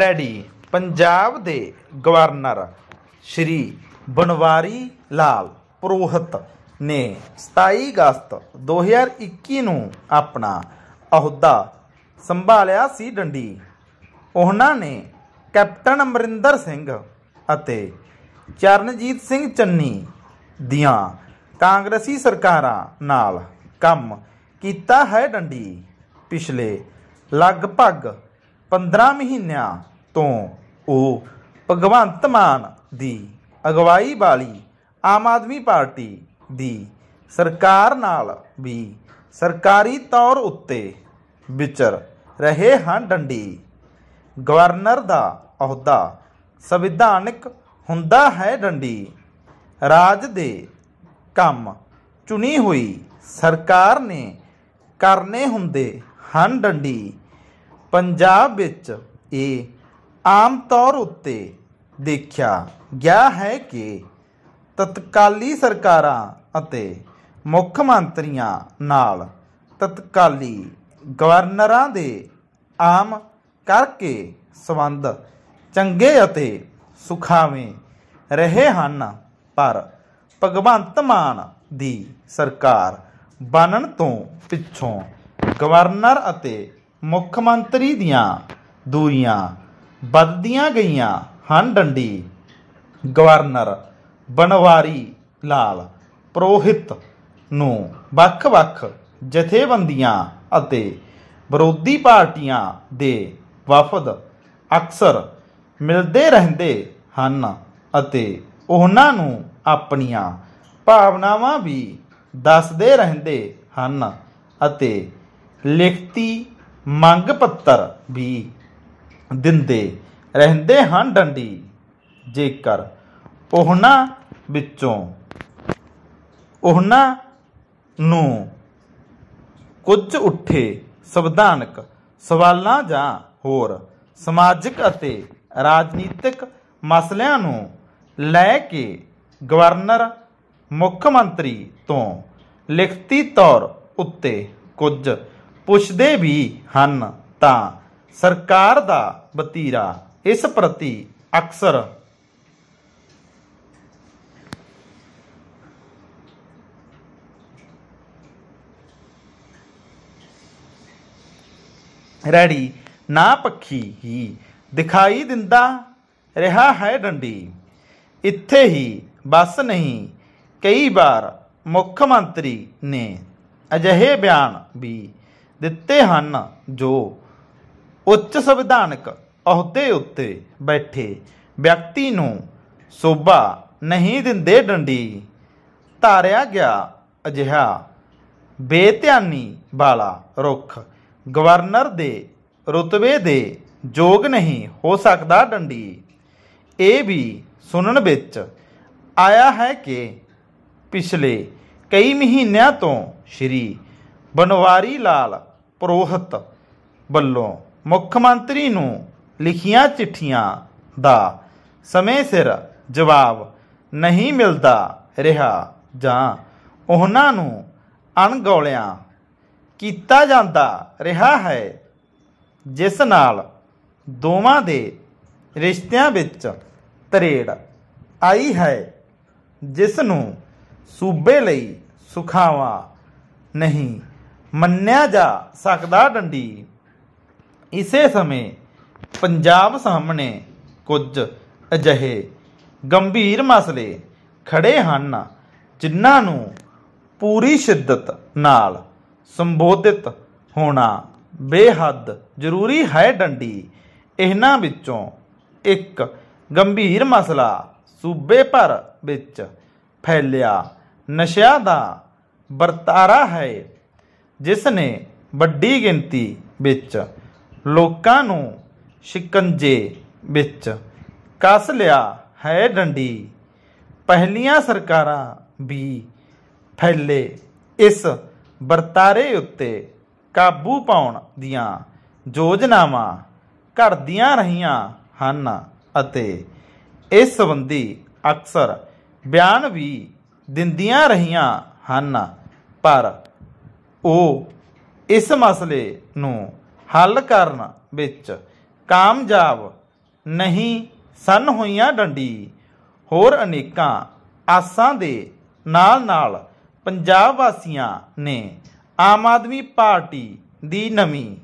ready Punjab ਦੇ governor ਸ਼੍ਰੀ ਬਨਵਾਰੀ ਲਾਲ ਪ੍ਰੋਹਤ ਨੇ 27 ਅਗਸਤ 2021 ਨੂੰ ਆਪਣਾ ਅਹੁਦਾ ਸੰਭਾਲਿਆ ਸੀ ਡੰਡੀ ਉਹਨਾਂ ਨੇ ਕੈਪਟਨ ਅਮਰਿੰਦਰ ਸਿੰਘ ਅਤੇ ਚਰਨਜੀਤ ਸਿੰਘ ਚੰਨੀ ਦੀਆਂ ਕਾਂਗਰਸੀ ਸਰਕਾਰਾਂ ਨਾਲ ਕੰਮ ਕੀਤਾ ਹੈ ਡੰਡੀ ਪਿਛਲੇ ਲਗਭਗ 15 ਮਹੀਨਿਆਂ ਤੋਂ ਉਹ ਭਗਵੰਤ ਮਾਨ ਦੀ ਅਗਵਾਈ ਵਾਲੀ ਆਮ ਆਦਮੀ ਪਾਰਟੀ ਦੀ ਸਰਕਾਰ ਨਾਲ ਵੀ ਸਰਕਾਰੀ ਤੌਰ ਉੱਤੇ ਵਿਚਰ ਰਹੇ ਹਨ ਡੰਡੀ ਗਵਰਨਰ ਦਾ ਅਹੁਦਾ ਸੰਵਿਧਾਨਿਕ ਹੁੰਦਾ ਹੈ ਡੰਡੀ ਰਾਜ ਦੇ ਕੰਮ ਚੁਣੀ ਹੋਈ ਸਰਕਾਰ ਨੇ ਕਰਨੇ ਹੁੰਦੇ ਹਨ ਡੰਡੀ ਪੰਜਾਬ ਵਿੱਚ ਇਹ ਆਮ ਤੌਰ ਉੱਤੇ ਦੇਖਿਆ ਗਿਆ ਹੈ ਕਿ ਤਤਕਾਲੀ ਸਰਕਾਰਾਂ ਅਤੇ ਮੁੱਖ ਮੰਤਰੀਆਂ ਨਾਲ ਤਤਕਾਲੀ ਗਵਰਨਰਾਂ ਦੇ ਆਮ ਕਰਕੇ ਸੰਬੰਧ ਚੰਗੇ ਅਤੇ ਸੁਖਾਵੇਂ ਰਹੇ ਹਨ ਪਰ ਭਗਵੰਤ ਮਾਨ ਦੀ ਸਰਕਾਰ ਬਣਨ ਤੋਂ ਪਿੱਛੋਂ ਗਵਰਨਰ ਅਤੇ ਮੁੱਖ ਮੰਤਰੀ ਦੀਆਂ ਦੂਰੀਆਂ ਵੱਧਦੀਆਂ ਗਈਆਂ ਹਨ ਡੰਡੀ ਗਵਰਨਰ ਬਨਵਾਰੀ ਲਾਲ ਪ੍ਰੋਹਿਤ ਨੂੰ ਵੱਖ-ਵੱਖ ਜਥੇਬੰਦੀਆਂ ਅਤੇ ਵਿਰੋਧੀ ਪਾਰਟੀਆਂ ਦੇ ਵਫਦ ਅਕਸਰ ਮਿਲਦੇ ਰਹਿੰਦੇ ਹਨ ਅਤੇ ਉਹਨਾਂ ਨੂੰ ਆਪਣੀਆਂ ਭਾਵਨਾਵਾਂ ਵੀ ਦੱਸਦੇ ਰਹਿੰਦੇ ਹਨ ਅਤੇ ਲਿਖਤੀ ਮੰਗ ਪੱਤਰ ਵੀ ਦਿੰਦੇ ਰਹਿੰਦੇ ਹਨ ਡੰਡੀ ਜੇਕਰ ਉਹਨਾਂ ਵਿੱਚੋਂ ਉਹਨਾਂ ਨੂੰ ਕੁਝ ਉੱਠੇ ਸੰਵਿਧਾਨਕ ਸਵਾਲਾਂ ਜਾਂ ਹੋਰ ਸਮਾਜਿਕ ਅਤੇ ਰਾਜਨੀਤਿਕ ਮਸਲਿਆਂ ਨੂੰ ਲੈ ਕੇ ਗਵਰਨਰ ਮੁੱਖ ਮੰਤਰੀ ਤੋਂ ਲਿਖਤੀ ਤੌਰ ਉੱਤੇ ਕੁਝ ਪੁੱਛਦੇ ਵੀ ਹਨ ਤਾਂ ਸਰਕਾਰ ਦਾ ਬਤੀਰਾ ਇਸ ਪ੍ਰਤੀ ਅਕਸਰ ਰੈਡੀ ਨਾ ਪੱਖੀ ਹੀ ਦਿਖਾਈ ਦਿੰਦਾ ਰਿਹਾ ਹੈ ਡੰਡੀ ਇੱਥੇ ਹੀ ਬਸ ਨਹੀਂ ਕਈ ਵਾਰ ਮੁੱਖ ਮੰਤਰੀ ਨੇ ਅਜਿਹੇ ਬਿਆਨ ਵੀ ਦਿੱਤੇ ਹਨ ਜੋ ਉੱਚ ਸੰਵਿਧਾਨਕ ਅਹੁਦੇ ਉੱਤੇ ਬੈਠੇ ਵਿਅਕਤੀ ਨੂੰ ਸੋਭਾ ਨਹੀਂ ਦਿੰਦੇ ਡੰਡੀ ਧਾਰਿਆ ਗਿਆ ਅਜਿਹਾ ਬੇਧਿਆਨੀ ਵਾਲਾ ਰੁੱਖ ਗਵਰਨਰ ਦੇ ਰਤਵੇ ਦੇ ਯੋਗ ਨਹੀਂ ਹੋ ਸਕਦਾ ਡੰਡੀ ਇਹ ਵੀ ਸੁਣਨ ਵਿੱਚ ਆਇਆ ਹੈ ਕਿ ਪਿਛਲੇ ਕਈ ਮਹੀਨਿਆਂ ਤੋਂ ਸ਼੍ਰੀ ਬਨਵਾਰੀ ਲਾਲ ਪ੍ਰੋਹਤ ਵੱਲੋਂ ਮੁੱਖ ਮੰਤਰੀ ਨੂੰ ਲਿਖੀਆਂ ਚਿੱਠੀਆਂ ਦਾ ਸਮੇਂ ਸਿਰ ਜਵਾਬ ਨਹੀਂ ਮਿਲਦਾ ਰਿਹਾ ਜਾਂ ਉਹਨਾਂ ਨੂੰ ਅਣਗੌਲਿਆਂ ਕੀਤਾ ਜਾਂਦਾ ਰਿਹਾ ਹੈ ਜਿਸ ਨਾਲ ਦੋਵਾਂ ਦੇ ਰਿਸ਼ਤਿਆਂ ਵਿੱਚ ਤਰੇੜ ਆਈ ਹੈ ਜਿਸ ਨੂੰ ਸੂਬੇ ਲਈ ਸੁਖਾਵਾ ਨਹੀਂ ਮੰਨਿਆ ਜਾ ਸਕਦਾ ਡੰਡੀ ਇਸੇ ਸਮੇਂ ਪੰਜਾਬ ਸਾਹਮਣੇ ਕੁਝ ਅਜਿਹੇ ਗੰਭੀਰ ਮਸਲੇ ਖੜੇ ਹਨ ਜਿਨ੍ਹਾਂ ਨੂੰ ਪੂਰੀ ਸ਼ਿੱਦਤ ਨਾਲ ਸੰਬੋਧਿਤ ਹੋਣਾ ਬੇਹੱਦ ਜ਼ਰੂਰੀ ਹੈ ਡੰਡੀ ਇਹਨਾਂ ਵਿੱਚੋਂ ਇੱਕ ਗੰਭੀਰ ਮਸਲਾ ਸੂਬੇ ਭਰ ਵਿੱਚ ਫੈਲਿਆ ਨਸ਼ਿਆਂ ਦਾ ਵਰਤਾਰਾ ਹੈ ਜਿਸ ਨੇ ਵੱਡੀ ਗਿਣਤੀ ਵਿੱਚ ਲੋਕਾਂ ਨੂੰ ਸ਼ਿਕੰਜੇ ਵਿੱਚ ਕੱਸ ਲਿਆ ਹੈ ਡੰਡੀ ਪਹਿਲੀਆਂ ਸਰਕਾਰਾਂ ਵੀ ਫੈਲੇ ਇਸ ਵਰਤਾਰੇ ਉੱਤੇ ਕਾਬੂ ਪਾਉਣ ਦੀਆਂ ਯੋਜਨਾਵਾਂ ਘੜਦੀਆਂ ਰਹੀਆਂ ਹਨ ਅਤੇ ਇਸ ਸੰਬੰਧੀ ਅਕਸਰ ਬਿਆਨ ਵੀ ਦਿੰਦੀਆਂ ਰਹੀਆਂ ਹਨ ਪਰ ਉਹ ਇਸ ਮਸਲੇ ਨੂੰ ਹੱਲ ਕਰਨ ਵਿੱਚ ਕਾਮਯਾਬ ਨਹੀਂ ਸਨ ਹੋਈਆਂ ਡੰਡੀ ਹੋਰ ਅਨੇਕਾਂ ਆਸਾਂ ਦੇ ਨਾਲ-ਨਾਲ ਪੰਜਾਬ ਵਾਸੀਆਂ ਨੇ ਆਮ ਆਦਮੀ ਪਾਰਟੀ ਦੀ ਨਵੀਂ